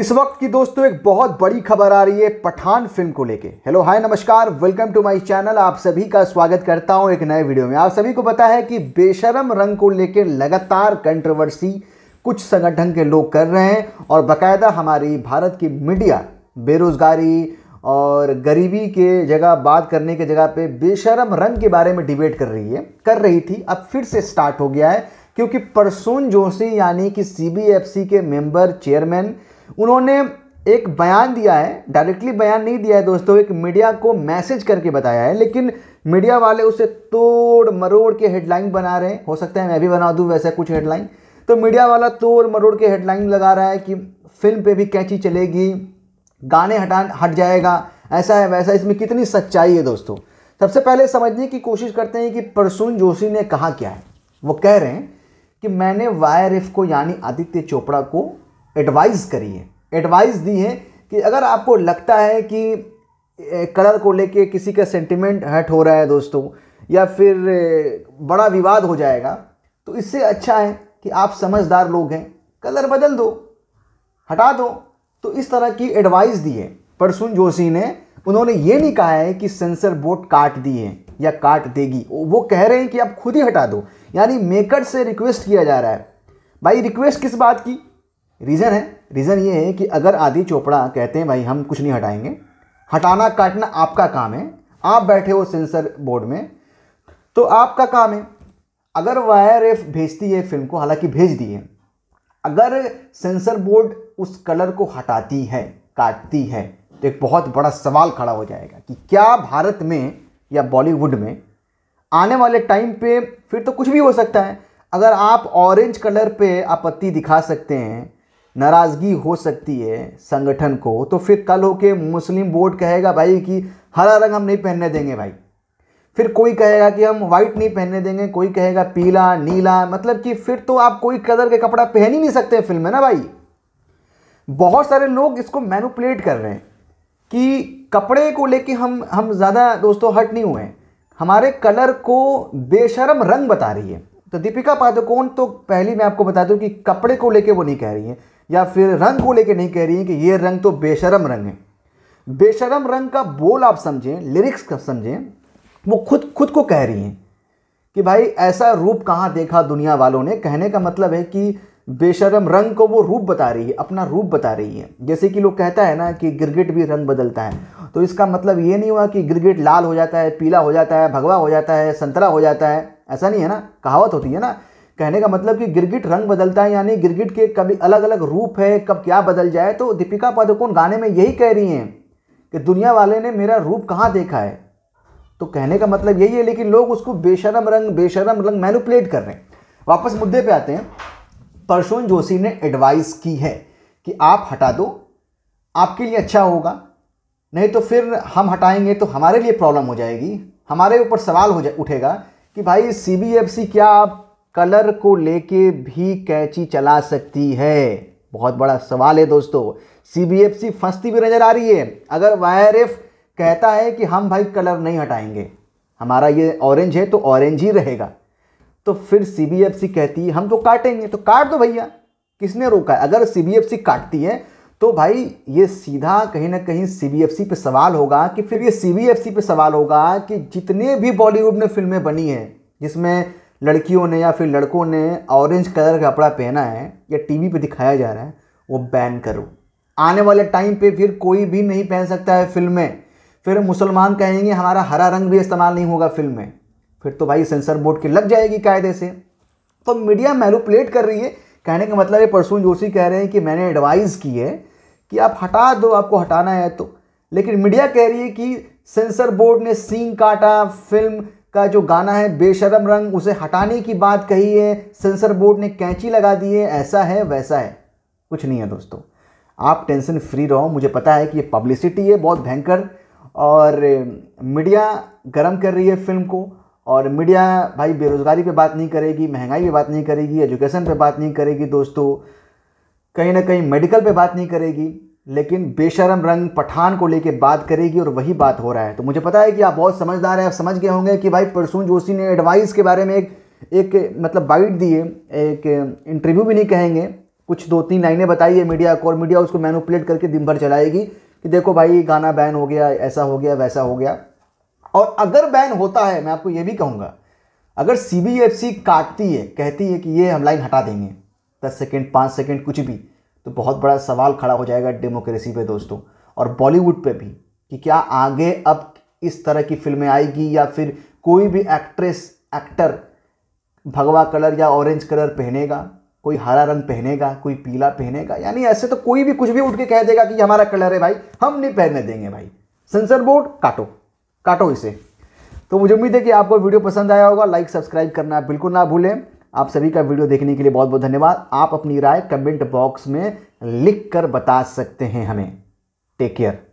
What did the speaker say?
इस वक्त की दोस्तों एक बहुत बड़ी खबर आ रही है पठान फिल्म को लेके हेलो हाय नमस्कार वेलकम टू माय चैनल आप सभी का स्वागत करता हूं एक नए वीडियो में आप सभी को पता है कि बेशरम रंग को लेके लगातार कंट्रोवर्सी कुछ संगठन के लोग कर रहे हैं और बाकायदा हमारी भारत की मीडिया बेरोज़गारी और गरीबी के जगह बात करने के जगह पे बेशरम रंग के बारे में डिबेट कर रही है कर रही थी अब फिर से स्टार्ट हो गया है क्योंकि परसून जोशी यानी कि सी के मेंबर चेयरमैन उन्होंने एक बयान दिया है डायरेक्टली बयान नहीं दिया है दोस्तों एक मीडिया को मैसेज करके बताया है लेकिन मीडिया वाले उसे तोड़ मरोड़ के हेडलाइन बना रहे हैं हो सकता है मैं भी बना दूँ वैसे कुछ हेडलाइन तो मीडिया वाला तोड़ मरोड़ के हेडलाइन लगा रहा है कि फिल्म पे भी कैची चलेगी गाने हटा हट जाएगा ऐसा है वैसा इसमें कितनी सच्चाई है दोस्तों सबसे पहले समझने की कोशिश करते हैं कि परसून जोशी ने कहा क्या है वो कह रहे हैं कि मैंने वायर को यानी आदित्य चोपड़ा को एडवाइस करी है एडवाइस दी है कि अगर आपको लगता है कि कलर को लेके किसी का सेंटिमेंट हट हो रहा है दोस्तों या फिर बड़ा विवाद हो जाएगा तो इससे अच्छा है कि आप समझदार लोग हैं कलर बदल दो हटा दो तो इस तरह की एडवाइस दी है परसुन जोशी ने उन्होंने ये नहीं कहा है कि सेंसर बोर्ड काट दी है या काट देगी वो कह रहे हैं कि आप खुद ही हटा दो यानी मेकर से रिक्वेस्ट किया जा रहा है भाई रिक्वेस्ट किस बात की रीज़न है रीज़न ये है कि अगर आदि चोपड़ा कहते हैं भाई हम कुछ नहीं हटाएंगे हटाना काटना आपका काम है आप बैठे हो सेंसर बोर्ड में तो आपका काम है अगर वायर एफ भेजती है फिल्म को हालांकि भेज दी है अगर सेंसर बोर्ड उस कलर को हटाती है काटती है तो एक बहुत बड़ा सवाल खड़ा हो जाएगा कि क्या भारत में या बॉलीवुड में आने वाले टाइम पे फिर तो कुछ भी हो सकता है अगर आप ऑरेंज कलर पे आपत्ति दिखा सकते हैं नाराज़गी हो सकती है संगठन को तो फिर कल होके मुस्लिम बोर्ड कहेगा भाई कि हरा रंग हम नहीं पहनने देंगे भाई फिर कोई कहेगा कि हम वाइट नहीं पहनने देंगे कोई कहेगा पीला नीला मतलब कि फिर तो आप कोई कलर के कपड़ा पहन ही नहीं सकते फिल्म में ना भाई बहुत सारे लोग इसको मैनुपलेट कर रहे हैं कि कपड़े को लेके हम हम ज़्यादा दोस्तों हट नहीं हुए हैं हमारे कलर को बेशरम रंग बता रही है तो दीपिका पादुकोण तो पहली मैं आपको बता दूं कि कपड़े को लेके वो नहीं कह रही हैं या फिर रंग को लेके नहीं कह रही हैं कि ये रंग तो बेशरम रंग है बेशरम रंग का बोल आप समझें लिरिक्स का समझें वो खुद खुद को कह रही हैं कि भाई ऐसा रूप कहाँ देखा दुनिया वालों ने कहने का मतलब है कि बेशरम रंग को वो रूप बता रही है अपना रूप बता रही है जैसे कि लोग कहता है ना कि गिरगिट भी रंग बदलता है तो इसका मतलब ये नहीं हुआ कि गिरगिट लाल हो जाता है पीला हो जाता है भगवा हो जाता है संतरा हो जाता है ऐसा नहीं है ना कहावत होती है ना कहने का मतलब कि गिरगिट रंग बदलता है यानी गिरगिट के कभी अलग अलग रूप है कब क्या बदल जाए तो दीपिका पादुकोण गाने में यही कह रही हैं कि दुनिया वाले ने मेरा रूप कहाँ देखा है तो कहने का मतलब यही है लेकिन लोग उसको बेशरम रंग बेशरम रंग मैनुपलेट कर रहे हैं वापस मुद्दे पे आते हैं परशोन जोशी ने एडवाइस की है कि आप हटा दो आपके लिए अच्छा होगा नहीं तो फिर हम हटाएंगे तो हमारे लिए प्रॉब्लम हो जाएगी हमारे ऊपर सवाल हो जाए उठेगा कि भाई सी क्या आप कलर को लेके भी कैची चला सकती है बहुत बड़ा सवाल है दोस्तों सीबीएफसी फंसती भी नजर आ रही है अगर एफ कहता है कि हम भाई कलर नहीं हटाएंगे हमारा ये ऑरेंज है तो ऑरेंज ही रहेगा तो फिर सीबीएफसी कहती है हम तो काटेंगे तो काट दो भैया किसने रोका है अगर सीबीएफसी काटती है तो भाई ये सीधा कहीं ना कहीं सीबीएफसी पे सवाल होगा कि फिर ये सीबीएफसी पे सवाल होगा कि जितने भी बॉलीवुड में फिल्में बनी हैं जिसमें लड़कियों ने या फिर लड़कों ने ऑरेंज कलर का कपड़ा पहना है या टीवी पे दिखाया जा रहा है वो बैन करो आने वाले टाइम पे फिर कोई भी नहीं पहन सकता है फिल्म में फिर मुसलमान कहेंगे हमारा हरा रंग भी इस्तेमाल नहीं होगा फिल्म में फिर तो भाई सेंसर बोर्ड की लग जाएगी कायदे से तो मीडिया मैनुपलेट कर रही है कहने का मतलब ये परसून जोशी कह रहे हैं कि मैंने एडवाइस की है कि आप हटा दो आपको हटाना है तो लेकिन मीडिया कह रही है कि सेंसर बोर्ड ने सीन काटा फिल्म का जो गाना है बेशरम रंग उसे हटाने की बात कही है सेंसर बोर्ड ने कैंची लगा दी है ऐसा है वैसा है कुछ नहीं है दोस्तों आप टेंशन फ्री रहो मुझे पता है कि ये पब्लिसिटी है बहुत भयंकर और मीडिया गर्म कर रही है फिल्म को और मीडिया भाई बेरोज़गारी पे बात नहीं करेगी महंगाई पे बात नहीं करेगी एजुकेशन पे बात नहीं करेगी दोस्तों कहीं ना कहीं मेडिकल पे बात नहीं करेगी लेकिन बेशरम रंग पठान को लेके बात करेगी और वही बात हो रहा है तो मुझे पता है कि आप बहुत समझदार हैं आप समझ गए होंगे कि भाई परसून जोशी ने एडवाइस के बारे में एक एक मतलब बाइट दिए एक इंटरव्यू भी नहीं कहेंगे कुछ दो तीन लाइनें बताई है मीडिया को और मीडिया उसको मैनुपलेट करके दिन भर चलाएगी कि देखो भाई गाना बैन हो गया ऐसा हो गया वैसा हो गया और अगर बैन होता है मैं आपको ये भी कहूँगा अगर सी काटती है कहती है कि ये हम लाइन हटा देंगे दस सेकेंड पाँच सेकेंड कुछ भी तो बहुत बड़ा सवाल खड़ा हो जाएगा डेमोक्रेसी पे दोस्तों और बॉलीवुड पे भी कि क्या आगे अब इस तरह की फिल्में आएगी या फिर कोई भी एक्ट्रेस एक्टर भगवा कलर या ऑरेंज कलर पहनेगा कोई हरा रंग पहनेगा कोई पीला पहनेगा यानी ऐसे तो कोई भी कुछ भी उठ के कह देगा कि हमारा कलर है भाई हम नहीं पहनने देंगे भाई सेंसर बोर्ड काटो काटो इसे तो मुझे उम्मीद है कि आपको वीडियो पसंद आया होगा लाइक सब्सक्राइब करना बिल्कुल ना भूलें आप सभी का वीडियो देखने के लिए बहुत बहुत धन्यवाद आप अपनी राय कमेंट बॉक्स में लिख कर बता सकते हैं हमें टेक केयर